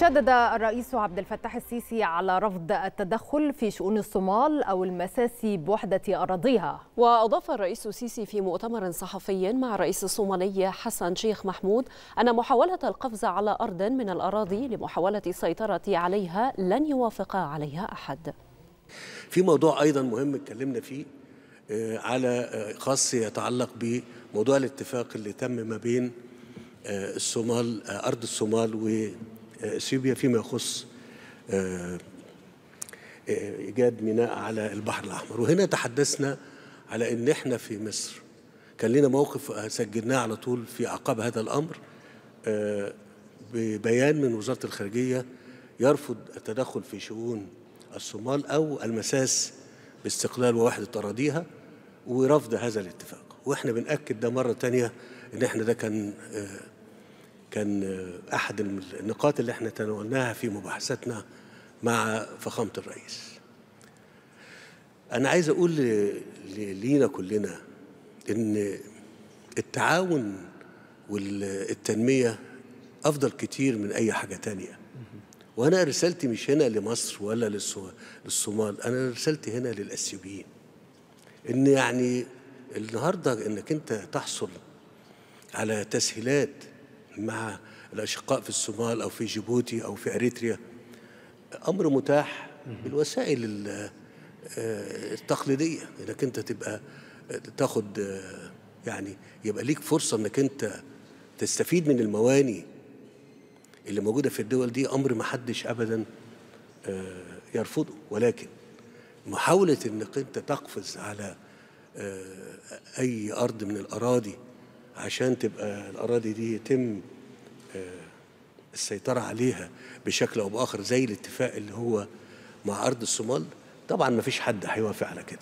شدد الرئيس عبد الفتاح السيسي على رفض التدخل في شؤون الصومال او المساس بوحده اراضيها. واضاف الرئيس السيسي في مؤتمر صحفي مع الرئيس الصومالي حسن شيخ محمود ان محاوله القفز على ارض من الاراضي لمحاوله السيطره عليها لن يوافق عليها احد. في موضوع ايضا مهم اتكلمنا فيه آه، على آه، خاص يتعلق بموضوع الاتفاق اللي تم ما بين آه، الصومال ارض الصومال و اثيوبيا فيما يخص آه، آه، ايجاد ميناء على البحر الاحمر وهنا تحدثنا على ان احنا في مصر كان لنا موقف سجلناه على طول في اعقاب هذا الامر آه، ببيان من وزاره الخارجيه يرفض التدخل في شؤون الصومال او المساس باستقلال ووحده اراضيها ورفض هذا الاتفاق واحنا بناكد ده مره ثانيه ان احنا ده كان كان احد النقاط اللي احنا تناولناها في مباحثاتنا مع فخامه الرئيس انا عايز اقول لينا كلنا ان التعاون والتنميه افضل كتير من اي حاجه تانية وانا رسالتي مش هنا لمصر ولا للصومال انا رسالتي هنا للاثيوبيين ان يعني النهارده انك انت تحصل على تسهيلات مع الأشقاء في الصومال أو في جيبوتي أو في أريتريا أمر متاح بالوسائل آه، التقليدية إنك أنت تبقى آه، تاخد آه، يعني يبقى ليك فرصة إنك أنت تستفيد من المواني اللي موجودة في الدول دي أمر ما حدش أبدا يرفضه ولكن محاولة إنك أنت تقفز على أي أرض من الأراضي عشان تبقى الأراضي دي يتم آه، السيطرة عليها بشكل أو بآخر زي الاتفاق اللي هو مع أرض الصومال طبعا ما فيش حد هيوافق على كده